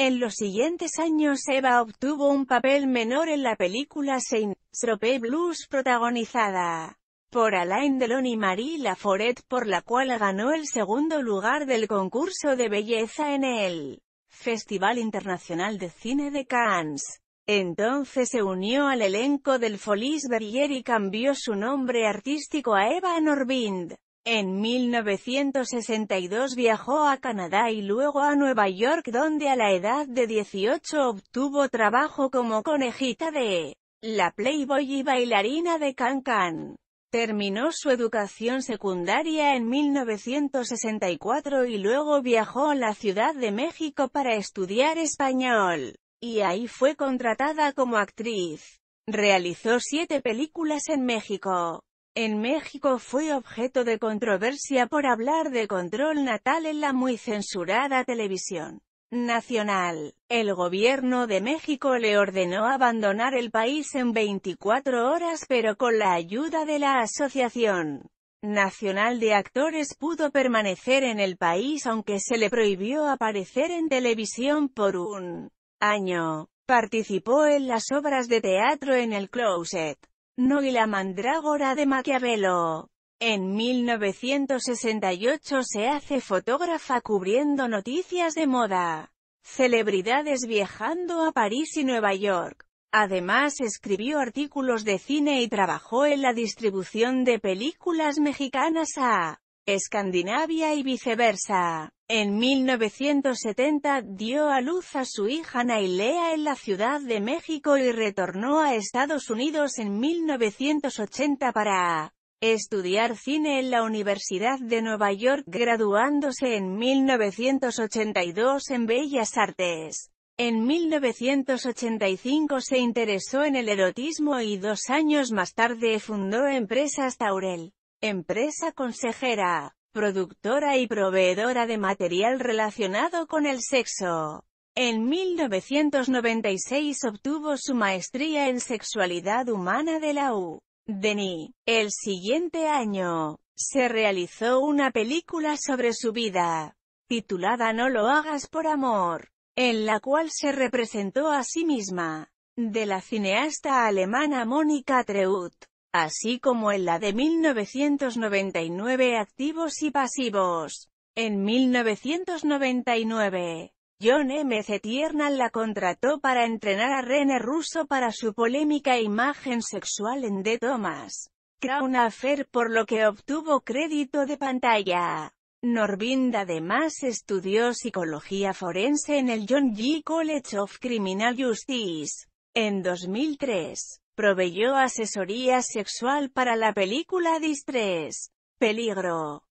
En los siguientes años Eva obtuvo un papel menor en la película Saint Tropez Blues protagonizada por Alain Delon y Marie Laforet por la cual ganó el segundo lugar del concurso de belleza en el Festival Internacional de Cine de Cannes. Entonces se unió al elenco del Folies Berger y cambió su nombre artístico a Eva Norvind. En 1962 viajó a Canadá y luego a Nueva York donde a la edad de 18 obtuvo trabajo como conejita de la Playboy y bailarina de Can Can. Terminó su educación secundaria en 1964 y luego viajó a la Ciudad de México para estudiar español, y ahí fue contratada como actriz. Realizó siete películas en México en México fue objeto de controversia por hablar de control natal en la muy censurada televisión nacional. El gobierno de México le ordenó abandonar el país en 24 horas pero con la ayuda de la Asociación Nacional de Actores pudo permanecer en el país aunque se le prohibió aparecer en televisión por un año. Participó en las obras de teatro en el closet. No y la mandrágora de Maquiavelo. En 1968 se hace fotógrafa cubriendo noticias de moda, celebridades viajando a París y Nueva York. Además escribió artículos de cine y trabajó en la distribución de películas mexicanas a Escandinavia y viceversa. En 1970 dio a luz a su hija Nailea en la Ciudad de México y retornó a Estados Unidos en 1980 para estudiar cine en la Universidad de Nueva York, graduándose en 1982 en Bellas Artes. En 1985 se interesó en el erotismo y dos años más tarde fundó Empresas Taurel. Empresa consejera, productora y proveedora de material relacionado con el sexo. En 1996 obtuvo su maestría en sexualidad humana de la U. Denis. El siguiente año, se realizó una película sobre su vida, titulada No lo hagas por amor, en la cual se representó a sí misma, de la cineasta alemana Mónica Treut así como en la de 1999 activos y pasivos. En 1999, John M. C. Tiernan la contrató para entrenar a René Russo para su polémica imagen sexual en The Thomas Crown Affair por lo que obtuvo crédito de pantalla. Norvinda además estudió psicología forense en el John G. College of Criminal Justice. En 2003, proveyó asesoría sexual para la película Distress, Peligro.